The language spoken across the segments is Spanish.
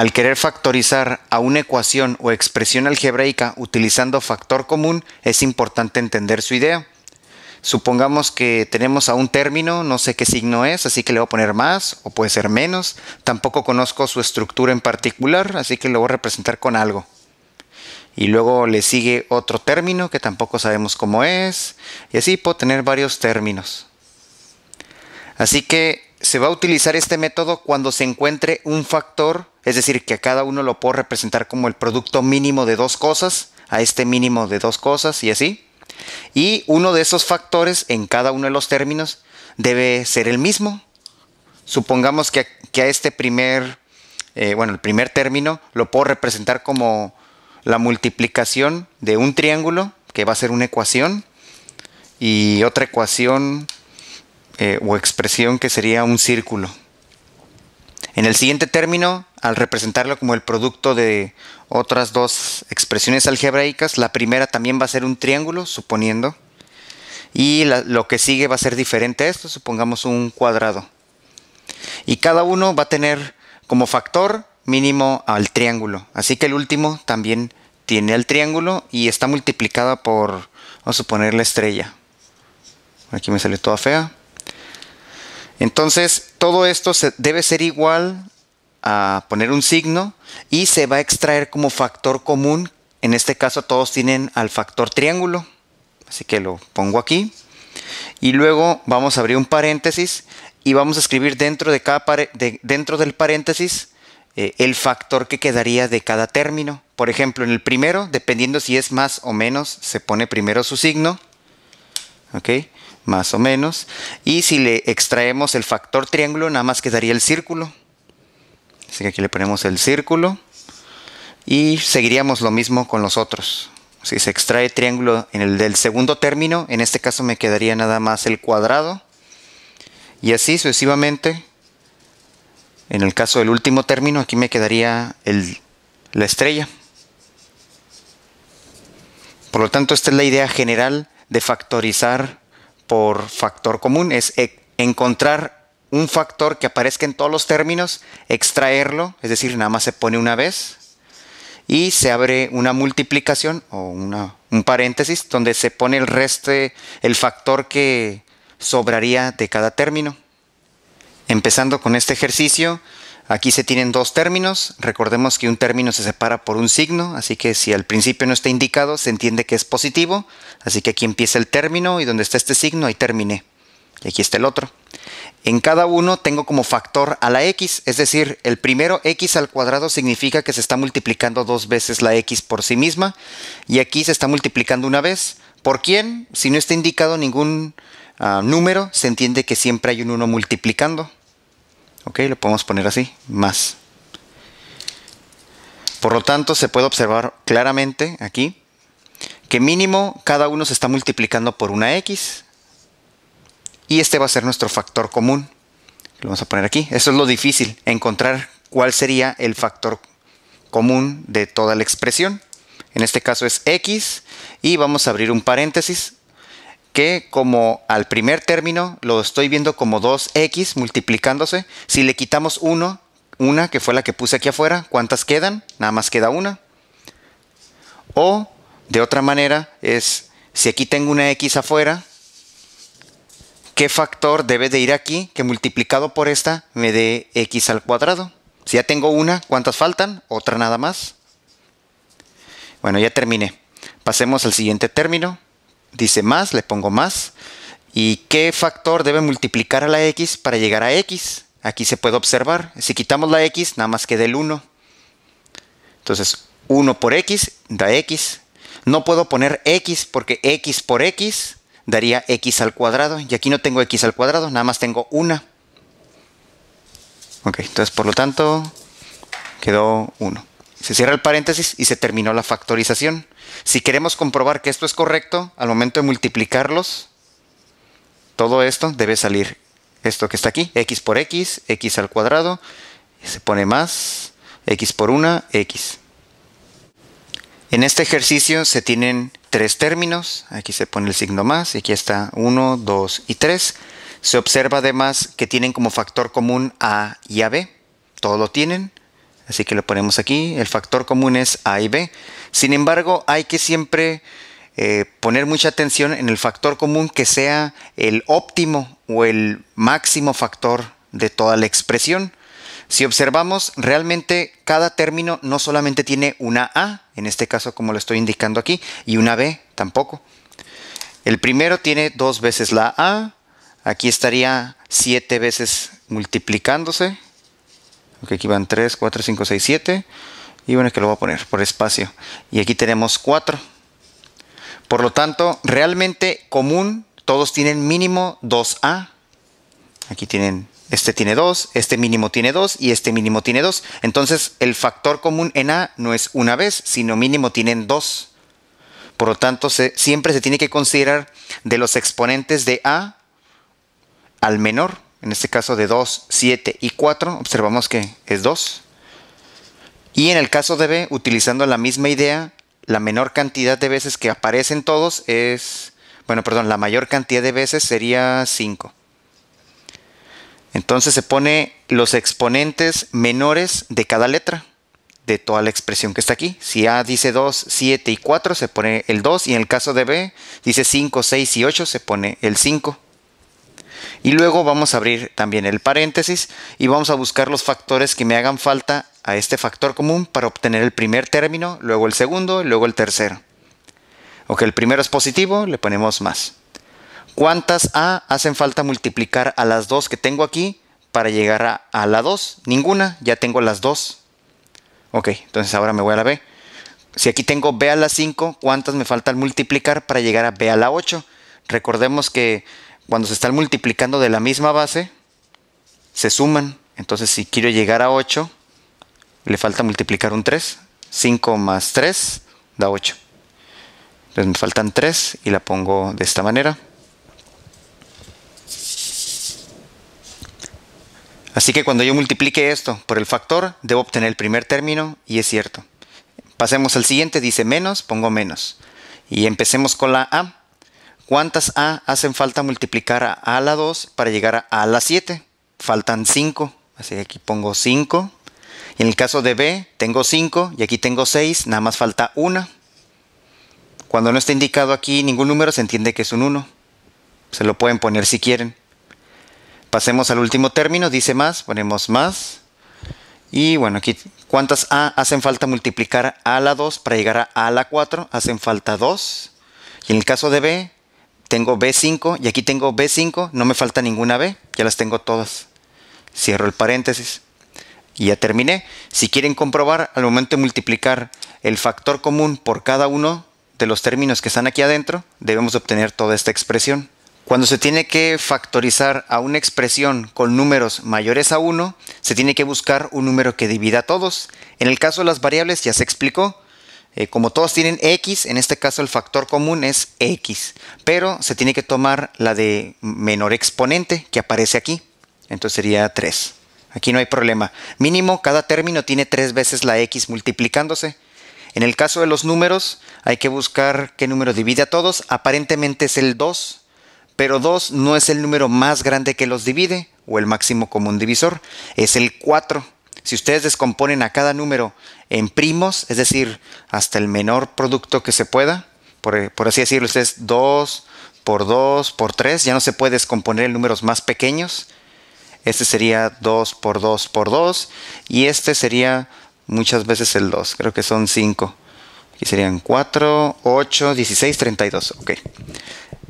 Al querer factorizar a una ecuación o expresión algebraica utilizando factor común, es importante entender su idea. Supongamos que tenemos a un término, no sé qué signo es, así que le voy a poner más o puede ser menos. Tampoco conozco su estructura en particular, así que lo voy a representar con algo. Y luego le sigue otro término que tampoco sabemos cómo es. Y así puedo tener varios términos. Así que se va a utilizar este método cuando se encuentre un factor, es decir, que a cada uno lo puedo representar como el producto mínimo de dos cosas, a este mínimo de dos cosas y así. Y uno de esos factores en cada uno de los términos debe ser el mismo. Supongamos que, a este primer, eh, bueno, el primer término lo puedo representar como la multiplicación de un triángulo, que va a ser una ecuación, y otra ecuación eh, o expresión que sería un círculo. En el siguiente término, al representarlo como el producto de otras dos expresiones algebraicas, la primera también va a ser un triángulo, suponiendo, y lo que sigue va a ser diferente a esto, supongamos un cuadrado. Y cada uno va a tener como factor mínimo al triángulo, así que el último también tiene al triángulo y está multiplicada por, vamos a suponer la estrella. Aquí me sale toda fea. Entonces, todo esto debe ser igual a poner un signo y se va a extraer como factor común. En este caso todos tienen al factor triángulo. Así que lo pongo aquí. Y luego vamos a abrir un paréntesis y vamos a escribir dentro, de cada dentro del paréntesis eh, el factor que quedaría de cada término. Por ejemplo, en el primero, dependiendo si es más o menos, se pone primero su signo. Ok más o menos. Y si le extraemos el factor triángulo, nada más quedaría el círculo. Así que aquí le ponemos el círculo. Y seguiríamos lo mismo con los otros. Si se extrae triángulo en el del segundo término, en este caso me quedaría nada más el cuadrado. Y así sucesivamente, en el caso del último término, aquí me quedaría el, la estrella. Por lo tanto, esta es la idea general de factorizar por factor común es e, encontrar un factor que aparezca en todos los términos, extraerlo, es decir, nada más se pone una vez y se abre una multiplicación o un paréntesis donde se pone el resto, el factor que sobraría de cada término. Empezando con este ejercicio, Aquí se tienen dos términos. Recordemos que un término se separa por un signo, así que si al principio no está indicado, se entiende que es positivo. Así que aquí empieza el término y donde está este signo, ahí terminé. Y aquí está el otro. En cada uno tengo como factor a la x, es decir, el primero x al cuadrado significa que se está multiplicando dos veces la x por sí misma y aquí se está multiplicando una vez. ¿Por quién? Si no está indicado ningún ah, número, se entiende que siempre hay un 1 multiplicando ok, lo podemos poner así, más. Por lo tanto, se puede observar claramente aquí que mínimo cada uno se está multiplicando por una x y este va a ser nuestro factor común. Lo vamos a poner aquí. Eso es lo difícil, encontrar cuál sería el factor común de toda la expresión. En este caso es x y vamos a abrir un paréntesis que como al primer término lo estoy viendo como 2x multiplicándose. Si le quitamos 1, una que fue la que puse aquí afuera, ¿cuántas quedan? Nada más queda una. O de otra manera es, si aquí tengo una x afuera, ¿qué factor debe de ir aquí que multiplicado por esta me dé x al cuadrado? Si ya tengo una, ¿cuántas faltan? Otra nada más. Bueno, ya terminé. Pasemos al siguiente término dice más, le pongo más. ¿Y qué factor debe multiplicar a la x para llegar a x? Aquí se puede observar, si quitamos la x, nada más queda el 1. Entonces, 1 por x da x. No puedo poner x porque x por x daría x al cuadrado. Y aquí no tengo x al cuadrado, nada más tengo 1. Ok, entonces por lo tanto quedó 1. Se cierra el paréntesis y se terminó la factorización. Si queremos comprobar que esto es correcto, al momento de multiplicarlos, todo esto debe salir esto que está aquí, x por x, x al cuadrado, se pone más, x por 1, x. En este ejercicio se tienen tres términos, aquí se pone el signo más, aquí está 1, 2 y 3. Se observa además que tienen como factor común a y a b, todo lo tienen. Así que lo ponemos aquí. El factor común es A y B. Sin embargo, hay que siempre eh, poner mucha atención en el factor común que sea el óptimo o el máximo factor de toda la expresión. Si observamos, realmente cada término no solamente tiene una A, en este caso como lo estoy indicando aquí, y una B tampoco. El primero tiene dos veces la A, aquí estaría siete veces multiplicándose, porque aquí van 3, 4, 5, 6, 7. Y bueno, es que lo voy a poner por espacio. Y aquí tenemos 4. Por lo tanto, realmente común, todos tienen mínimo 2A. Aquí tienen, este tiene 2, este mínimo tiene 2 y este mínimo tiene 2. Entonces, el factor común en A no es una vez, sino mínimo tienen 2. Por lo tanto, se, siempre se tiene que considerar de los exponentes de A al menor en este caso de 2, 7 y 4, observamos que es 2. Y en el caso de B, utilizando la misma idea, la menor cantidad de veces que aparecen todos es, bueno, perdón, la mayor cantidad de veces sería 5. Entonces se pone los exponentes menores de cada letra, de toda la expresión que está aquí. Si A dice 2, 7 y 4, se pone el 2, y en el caso de B dice 5, 6 y 8, se pone el 5. Y luego vamos a abrir también el paréntesis y vamos a buscar los factores que me hagan falta a este factor común para obtener el primer término, luego el segundo, y luego el tercero. Ok, el primero es positivo, le ponemos más. ¿Cuántas A hacen falta multiplicar a las dos que tengo aquí para llegar a, la 2? Ninguna, ya tengo las dos. Ok, entonces ahora me voy a la B. Si aquí tengo B a la 5, ¿cuántas me faltan multiplicar para llegar a B a la 8? Recordemos que cuando se están multiplicando de la misma base, se suman. Entonces, si quiero llegar a 8, le falta multiplicar un 3. 5 más 3 da 8. Entonces me faltan 3 y la pongo de esta manera. Así que cuando yo multiplique esto por el factor, debo obtener el primer término y es cierto. Pasemos al siguiente, dice menos, pongo menos. Y empecemos con la A. ¿Cuántas A hacen falta multiplicar a A la 2 para llegar a A la 7? Faltan 5. Así que aquí pongo 5. en el caso de B, tengo 5 y aquí tengo 6, nada más falta 1. Cuando no está indicado aquí ningún número, se entiende que es un 1. Se lo pueden poner si quieren. Pasemos al último término, dice más, ponemos más. Y bueno, aquí, ¿cuántas A hacen falta multiplicar a la 2 para llegar a A la 4? Hacen falta 2. Y en el caso de B, tengo B5 y aquí tengo B5, no me falta ninguna B, ya las tengo todas. Cierro el paréntesis y ya terminé. Si quieren comprobar, al momento de multiplicar el factor común por cada uno de los términos que están aquí adentro, debemos obtener toda esta expresión. Cuando se tiene que factorizar a una expresión con números mayores a 1, se tiene que buscar un número que divida a todos. En el caso de las variables ya se explicó, eh, como todos tienen x, en este caso el factor común es x, pero se tiene que tomar la de menor exponente que aparece aquí, entonces sería 3. Aquí no hay problema. Mínimo, cada término tiene 3 veces la x multiplicándose. En el caso de los números, hay que buscar qué número divide a todos. Aparentemente es el 2, pero 2 no es el número más grande que los divide, o el máximo común divisor, es el 4. Si ustedes descomponen a cada número en primos, es decir, hasta el menor producto que se pueda, por, así decirlo, es 2 por 2 por 3, ya no se puede descomponer en números más pequeños. Este sería 2 por 2 por 2 y este sería muchas veces el 2, creo que son 5. Aquí serían 4, 8, 16, 32. Ok.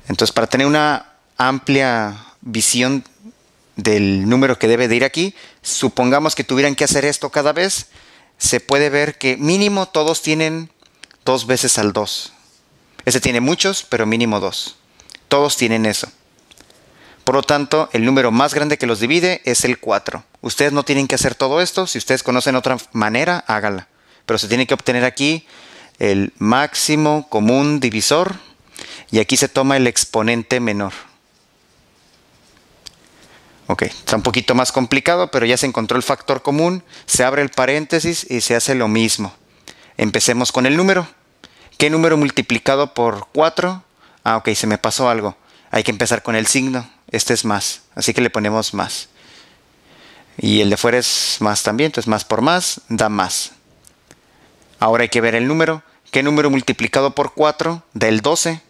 Entonces, para tener una amplia visión del número que debe de ir aquí, supongamos que tuvieran que hacer esto cada vez, se puede ver que mínimo todos tienen dos veces al 2. ese tiene muchos, pero mínimo dos. Todos tienen eso. Por lo tanto, el número más grande que los divide es el 4. Ustedes no tienen que hacer todo esto. Si ustedes conocen otra manera, háganla. Pero se tiene que obtener aquí el máximo común divisor. Y aquí se toma el exponente menor. Ok, está un poquito más complicado, pero ya se encontró el factor común, se abre el paréntesis y se hace lo mismo. Empecemos con el número. ¿Qué número multiplicado por 4? Ah, ok, se me pasó algo. Hay que empezar con el signo. Este es más, así que le ponemos más. Y el de fuera es más también, entonces más por más da más. Ahora hay que ver el número. ¿Qué número multiplicado por 4 del 12?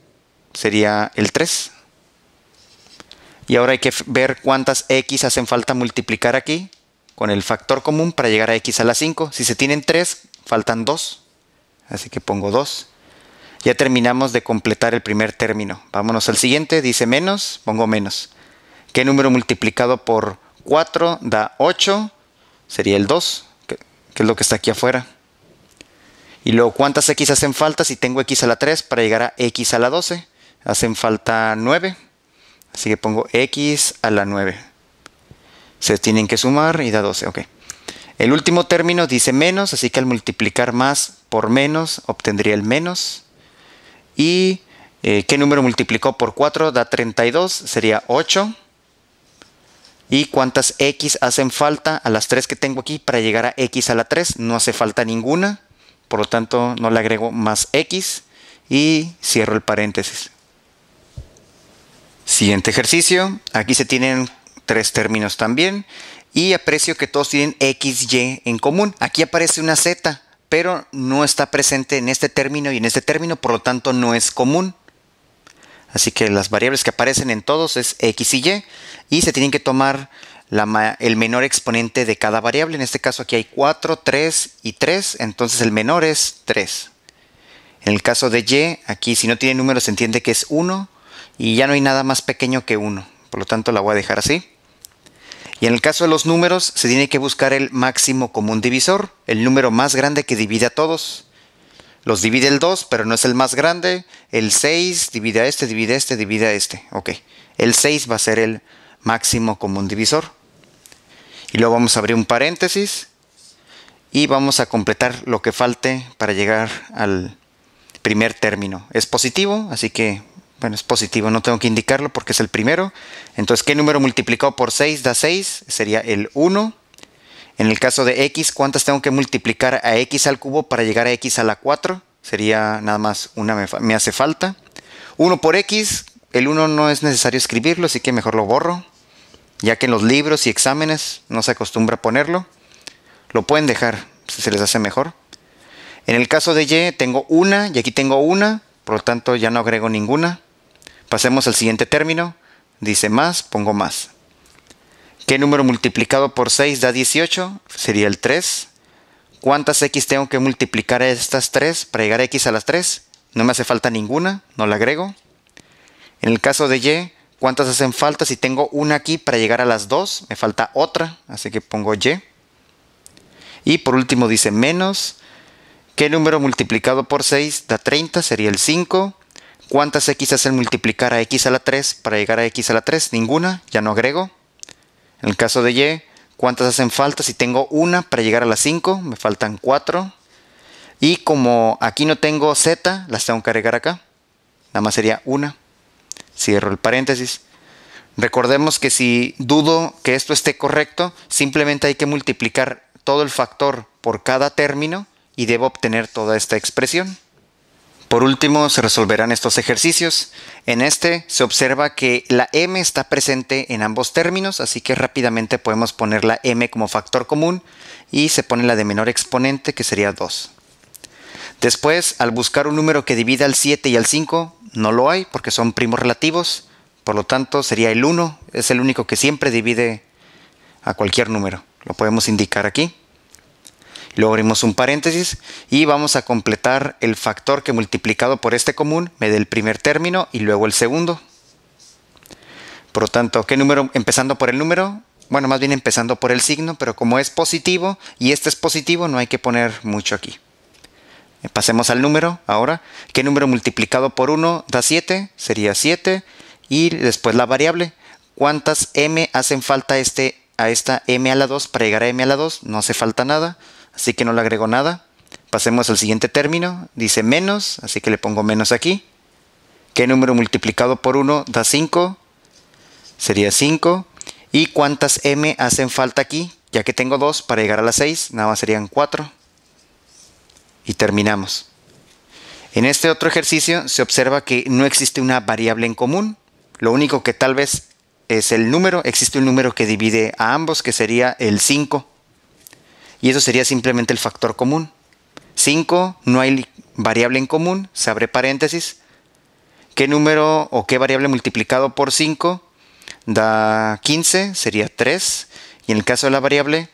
Sería el 3. Y ahora hay que ver cuántas x hacen falta multiplicar aquí con el factor común para llegar a x a la 5. Si se tienen 3, faltan 2. Así que pongo 2. Ya terminamos de completar el primer término. Vámonos al siguiente. Dice menos, pongo menos. ¿Qué número multiplicado por 4 da 8? Sería el 2, que, es lo que está aquí afuera. Y luego, ¿cuántas x hacen falta si tengo x a la 3 para llegar a x a la 12? Hacen falta 9. Así que pongo x a la 9. Se tienen que sumar y da 12, ok. El último término dice menos, así que al multiplicar más por menos obtendría el menos. ¿Y eh, qué número multiplicó por 4? Da 32, sería 8. ¿Y cuántas x hacen falta a las 3 que tengo aquí para llegar a x a la 3? No hace falta ninguna, por lo tanto no le agrego más x y cierro el paréntesis. Siguiente ejercicio. Aquí se tienen tres términos también y aprecio que todos tienen x, y en común. Aquí aparece una Z, pero no está presente en este término y en este término, por lo tanto no es común. Así que las variables que aparecen en todos es X y Y y se tienen que tomar el menor exponente de cada variable. En este caso aquí hay 4, 3 y 3, entonces el menor es 3. En el caso de Y, aquí si no tiene número se entiende que es 1 y ya no hay nada más pequeño que 1, por lo tanto la voy a dejar así. Y en el caso de los números se tiene que buscar el máximo común divisor, el número más grande que divide a todos. Los divide el 2, pero no es el más grande. El 6 divide a este, divide a este, divide a este. Ok, el 6 va a ser el máximo común divisor. Y luego vamos a abrir un paréntesis y vamos a completar lo que falte para llegar al primer término. Es positivo, así que bueno, es positivo, no tengo que indicarlo porque es el primero. Entonces, ¿qué número multiplicado por 6 da 6? Sería el 1. En el caso de x, ¿cuántas tengo que multiplicar a x al cubo para llegar a x a la 4? Sería nada más una me, hace falta. 1 por x, el 1 no es necesario escribirlo, así que mejor lo borro, ya que en los libros y exámenes no se acostumbra a ponerlo. Lo pueden dejar si se les hace mejor. En el caso de y, tengo una y aquí tengo una, por lo tanto ya no agrego ninguna. Pasemos al siguiente término. Dice más, pongo más. ¿Qué número multiplicado por 6 da 18? Sería el 3. ¿Cuántas x tengo que multiplicar a estas 3 para llegar a x a las 3? No me hace falta ninguna, no la agrego. En el caso de y, ¿cuántas hacen falta? Si tengo una aquí para llegar a las 2, me falta otra, así que pongo y. Y por último dice menos. ¿Qué número multiplicado por 6 da 30? Sería el 5. ¿Cuántas x hacen multiplicar a x a la 3 para llegar a x a la 3? Ninguna, ya no agrego. En el caso de y, ¿cuántas hacen falta? Si tengo una para llegar a la 5, me faltan 4. Y como aquí no tengo z, las tengo que agregar acá. Nada más sería una. Cierro el paréntesis. Recordemos que si dudo que esto esté correcto, simplemente hay que multiplicar todo el factor por cada término y debo obtener toda esta expresión. Por último, se resolverán estos ejercicios. En este se observa que la m está presente en ambos términos, así que rápidamente podemos poner la m como factor común y se pone la de menor exponente, que sería 2. Después, al buscar un número que divida al 7 y al 5, no lo hay porque son primos relativos, por lo tanto sería el 1, es el único que siempre divide a cualquier número. Lo podemos indicar aquí. Luego abrimos un paréntesis y vamos a completar el factor que multiplicado por este común me dé el primer término y luego el segundo. Por lo tanto, ¿qué número? Empezando por el número, bueno, más bien empezando por el signo, pero como es positivo y este es positivo, no hay que poner mucho aquí. Pasemos al número ahora. ¿Qué número multiplicado por 1 da 7? Sería 7. Y después la variable. ¿Cuántas m hacen falta este, a esta m a la 2 para llegar a m a la 2? No hace falta nada así que no le agrego nada. Pasemos al siguiente término, dice menos, así que le pongo menos aquí. ¿Qué número multiplicado por 1 da 5? Sería 5. ¿Y cuántas m hacen falta aquí? Ya que tengo 2 para llegar a las 6, nada más serían 4. Y terminamos. En este otro ejercicio se observa que no existe una variable en común. Lo único que tal vez es el número, existe un número que divide a ambos, que sería el 5. Y eso sería simplemente el factor común. 5, no hay variable en común, se abre paréntesis. ¿Qué número o qué variable multiplicado por 5 da 15? Sería 3. Y en el caso de la variable,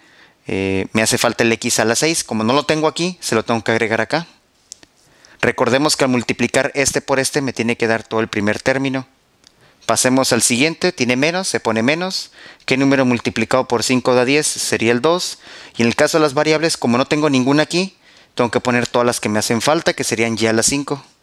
eh, me hace falta el x a la 6. Como no lo tengo aquí, se lo tengo que agregar acá. Recordemos que al multiplicar este por este me tiene que dar todo el primer término. Pasemos al siguiente, tiene menos, se pone menos. ¿Qué número multiplicado por 5 da 10? Sería el 2. Y en el caso de las variables, como no tengo ninguna aquí, tengo que poner todas las que me hacen falta, que serían ya las 5.